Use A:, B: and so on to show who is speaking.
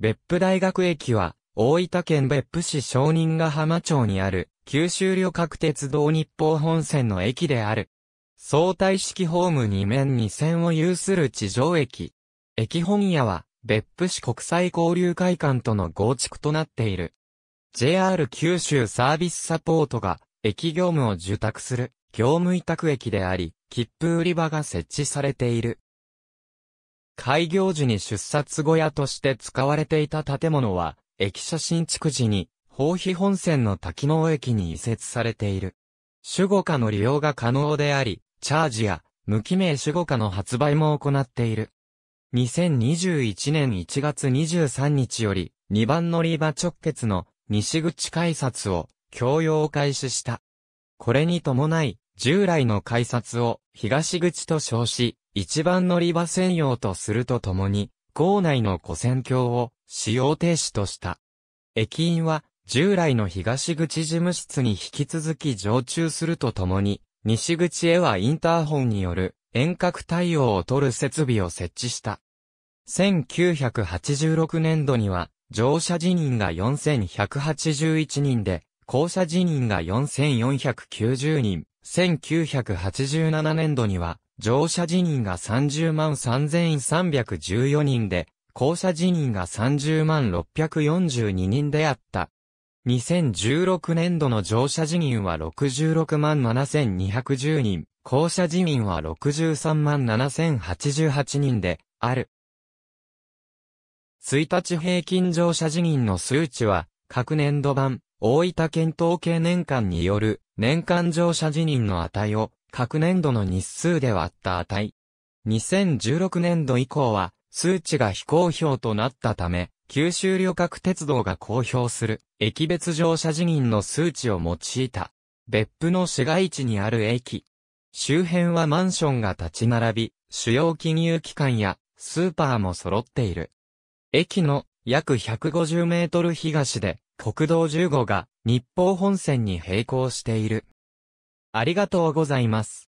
A: 別府大学駅は、大分県別府市商人ヶ浜町にある、九州旅客鉄道日報本線の駅である。相対式ホーム2面2線を有する地上駅。駅本屋は、別府市国際交流会館との合築となっている。JR 九州サービスサポートが、駅業務を受託する、業務委託駅であり、切符売り場が設置されている。開業時に出札小屋として使われていた建物は、駅舎新築時に、宝庇本線の滝機能駅に移設されている。守護家の利用が可能であり、チャージや、無記名守護家の発売も行っている。2021年1月23日より、2番乗り場直結の西口改札を、共用開始した。これに伴い、従来の改札を東口と称し、一番乗り場専用とするとともに、校内の古線橋を使用停止とした。駅員は従来の東口事務室に引き続き常駐するとともに、西口へはインターホンによる遠隔対応を取る設備を設置した。1986年度には、乗車辞任が4181人で、降車辞任が4490人、1987年度には、乗車人員が30万3314人で、降車人員が30万642人であった。2016年度の乗車人員は66万7210人、降車人員は63万7088人で、ある。1日平均乗車人員の数値は、各年度版、大分県統計年間による年間乗車辞任の値を、各年度の日数で割った値。2016年度以降は、数値が非公表となったため、九州旅客鉄道が公表する、駅別乗車辞任の数値を用いた。別府の市街地にある駅。周辺はマンションが立ち並び、主要金融機関やスーパーも揃っている。駅の約150メートル東で国道1 5が日報本線に並行している。ありがとうございます。